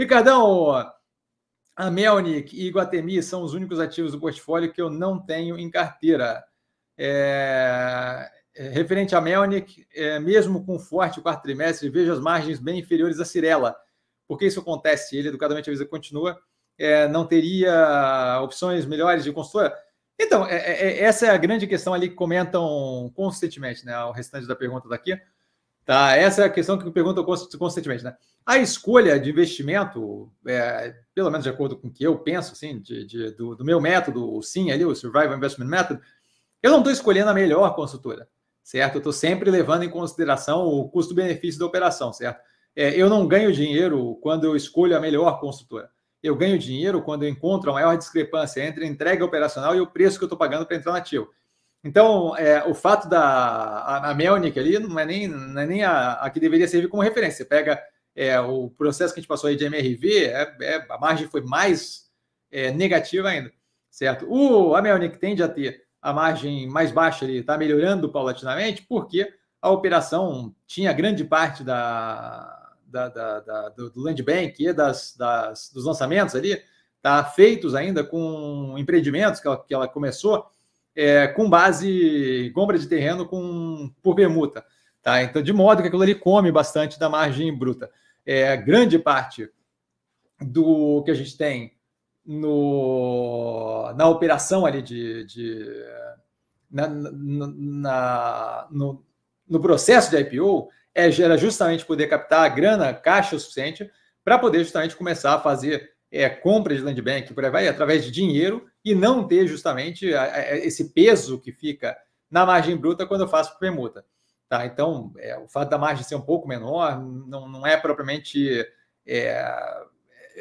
Ricardão, a Melnik e Guatemi são os únicos ativos do portfólio que eu não tenho em carteira. É, é, referente à Melnik, é, mesmo com forte quarto trimestre, vejo as margens bem inferiores à Cirela. Por que isso acontece? Ele educadamente avisa continua. É, não teria opções melhores de consultora? Então, é, é, essa é a grande questão ali que comentam constantemente, né? O restante da pergunta daqui. Tá, essa é a questão que me o constantemente, né? A escolha de investimento, é, pelo menos de acordo com o que eu penso, assim, de, de do, do, meu método, o SIM ali, o Survival Investment Method, eu não estou escolhendo a melhor consultora, certo? Eu estou sempre levando em consideração o custo-benefício da operação, certo? É, eu não ganho dinheiro quando eu escolho a melhor consultora. Eu ganho dinheiro quando eu encontro a maior discrepância entre a entrega operacional e o preço que eu estou pagando para entrar na ativo. Então, é, o fato da a, a ali não é nem, não é nem a, a, que deveria servir como referência. Você pega é, o processo que a gente passou aí de MRV, é, é, a margem foi mais é, negativa ainda, certo? O, a Melnick tende a ter a margem mais baixa ali, está melhorando paulatinamente, porque a operação tinha grande parte da, da, da, da do, do land bank e das, das, dos lançamentos ali, está feitos ainda com empreendimentos que ela, que ela começou é, com base compra de terreno com, por bermuda, Tá? Então, de modo que aquilo ali come bastante da margem bruta. É, grande parte do que a gente tem no, na operação ali de. de na, na, no, no processo de IPO é, era justamente poder captar a grana, caixa o suficiente, para poder justamente começar a fazer é, compra de land bank, por aí vai, através de dinheiro e não ter justamente a, a, esse peso que fica na margem bruta quando eu faço permuta. Tá? Então, é, o fato da margem ser um pouco menor não, não é propriamente. É,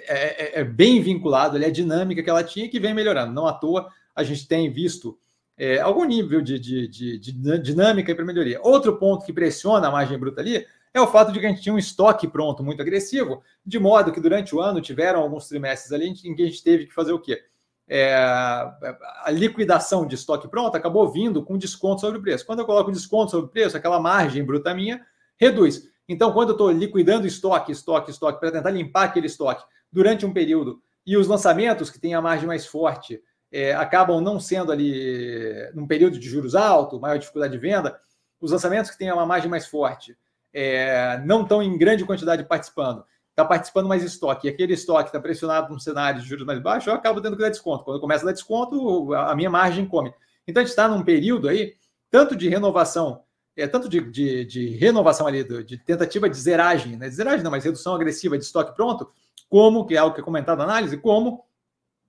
é, é, é bem vinculado ali à é dinâmica que ela tinha que vem melhorando. Não à toa, a gente tem visto é, algum nível de, de, de, de dinâmica para melhoria. Outro ponto que pressiona a margem bruta ali é o fato de que a gente tinha um estoque pronto muito agressivo, de modo que durante o ano tiveram alguns trimestres ali em que a gente teve que fazer o quê? É, a liquidação de estoque pronto acabou vindo com desconto sobre o preço. Quando eu coloco desconto sobre o preço, aquela margem bruta minha reduz. Então, quando eu estou liquidando estoque, estoque, estoque, para tentar limpar aquele estoque durante um período, e os lançamentos que têm a margem mais forte é, acabam não sendo ali num período de juros alto, maior dificuldade de venda, os lançamentos que têm uma margem mais forte é, não estão em grande quantidade participando, está participando mais estoque, e aquele estoque está pressionado num cenário de juros mais baixo, eu acabo tendo que dar desconto. Quando começa a dar desconto, a minha margem come. Então a gente está num período aí, tanto de renovação, é, tanto de, de, de renovação ali, de tentativa de zeragem, né? De zeragem não, mas redução agressiva de estoque pronto, como, que é algo que é comentado na análise, como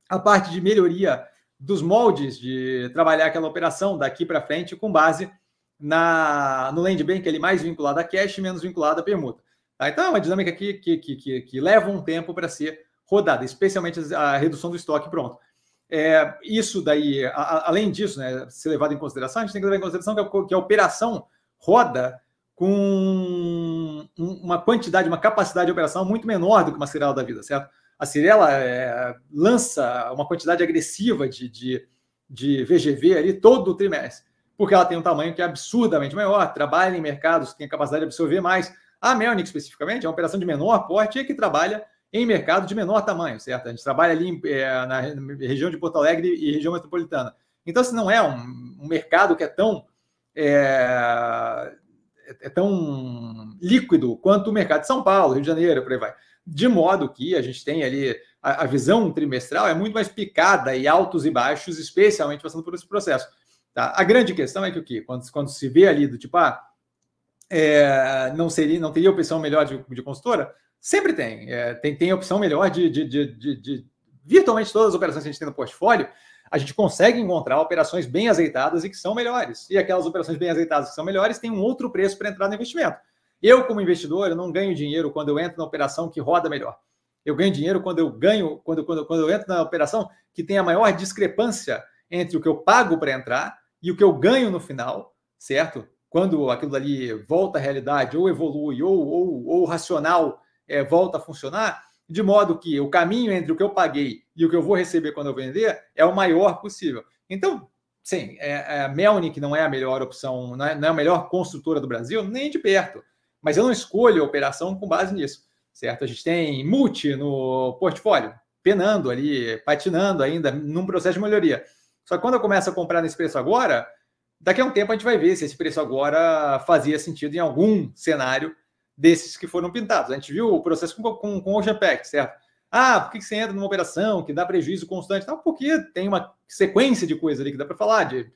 a parte de melhoria dos moldes de trabalhar aquela operação daqui para frente com base na, no land bank ele mais vinculado a cash, menos vinculado a permuta. Tá? Então é uma dinâmica que, que, que, que, que leva um tempo para ser rodada, especialmente a redução do estoque pronto. É, isso daí, a, a, além disso, né, ser levado em consideração, a gente tem que levar em consideração que a, que a operação roda com uma quantidade, uma capacidade de operação muito menor do que uma Cirela da vida, certo? A Cirela é, lança uma quantidade agressiva de, de, de VGV ali todo o trimestre porque ela tem um tamanho que é absurdamente maior, trabalha em mercados que tem a capacidade de absorver mais. A Melnik especificamente, é uma operação de menor porte e que trabalha em mercado de menor tamanho, certo? A gente trabalha ali é, na região de Porto Alegre e região metropolitana. Então, se não é um, um mercado que é tão eh, é, é, tão líquido quanto o mercado de São Paulo, Rio de Janeiro, por aí vai. De modo que a gente tem ali a, a visão trimestral é muito mais picada e altos e baixos, especialmente passando por esse processo. Tá? A grande questão é que o que? Quando, quando se vê ali do tipo, ah, é, não, seria, não teria opção melhor de, de consultora? Sempre tem. É, tem. Tem opção melhor de, de, de, de, virtualmente todas as operações que a gente tem no portfólio. A gente consegue encontrar operações bem azeitadas e que são melhores. E aquelas operações bem azeitadas que são melhores têm um outro preço para entrar no investimento. Eu, como investidor, eu não ganho dinheiro quando eu entro na operação que roda melhor. Eu ganho dinheiro quando eu ganho, quando, quando, quando eu entro na operação que tem a maior discrepância entre o que eu pago para entrar e o que eu ganho no final, certo? Quando aquilo dali volta à realidade, ou evolui, ou, ou, ou racional é, volta a funcionar, de modo que o caminho entre o que eu paguei e o que eu vou receber quando eu vender é o maior possível. Então, sim, é, é a Melnik não é a melhor opção, não é, não é a melhor construtora do Brasil, nem de perto. Mas eu não escolho a operação com base nisso, certo? A gente tem multi no portfólio, penando ali, patinando ainda num processo de melhoria. Só que quando eu começo a comprar nesse preço agora, daqui a um tempo a gente vai ver se esse preço agora fazia sentido em algum cenário desses que foram pintados. A gente viu o processo com, com, com o certo? Ah, por que você entra numa operação que dá prejuízo constante? porque tem uma sequência de coisas ali que dá para falar, de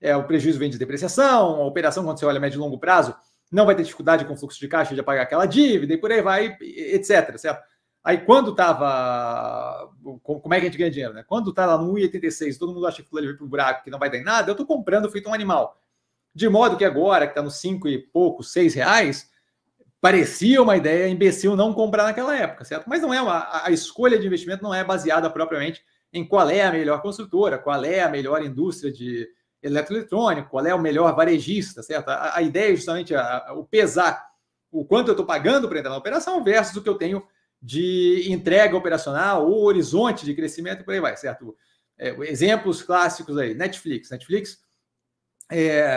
é, o prejuízo vem de depreciação, a operação, quando você olha médio e longo prazo, não vai ter dificuldade com o fluxo de caixa de pagar aquela dívida e por aí vai, etc, certo? Aí quando estava. Como é que a gente ganha dinheiro, né? Quando está lá no 1,86, todo mundo acha que o Lula vai para o buraco, que não vai dar em nada, eu estou comprando feito um animal. De modo que agora, que está nos 5 e pouco, 6 reais, parecia uma ideia imbecil não comprar naquela época, certo? Mas não é uma, a escolha de investimento não é baseada propriamente em qual é a melhor construtora, qual é a melhor indústria de eletroeletrônico, qual é o melhor varejista, certo? A, a ideia é justamente a, a, o pesar o quanto eu estou pagando para entrar na operação versus o que eu tenho de entrega operacional, o horizonte de crescimento, e por aí vai, certo? É, exemplos clássicos aí, Netflix. Netflix, é,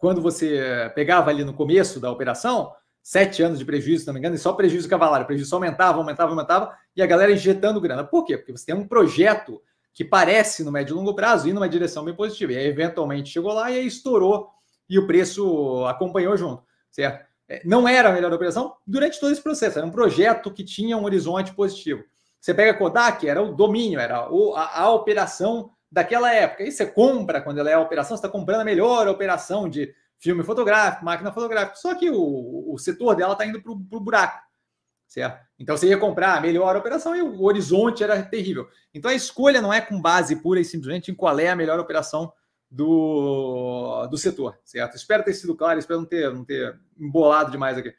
quando você pegava ali no começo da operação, sete anos de prejuízo, se não me engano, e só prejuízo cavalário, o prejuízo aumentava, aumentava, aumentava, e a galera injetando grana. Por quê? Porque você tem um projeto que parece no médio e longo prazo ir numa direção bem positiva. E aí, eventualmente, chegou lá e aí estourou e o preço acompanhou junto, certo? É, não era a melhor operação durante todo esse processo. Era um projeto que tinha um horizonte positivo. Você pega a Kodak, era o domínio, era a, a operação daquela época. E você compra quando ela é a operação, você está comprando a melhor operação de filme fotográfico, máquina fotográfica. Só que o, o setor dela está indo para o buraco, certo? Então você ia comprar a melhor operação e o horizonte era terrível. Então a escolha não é com base pura e simplesmente em qual é a melhor operação do, do setor, certo? Espero ter sido claro, espero não ter, não ter embolado demais aqui.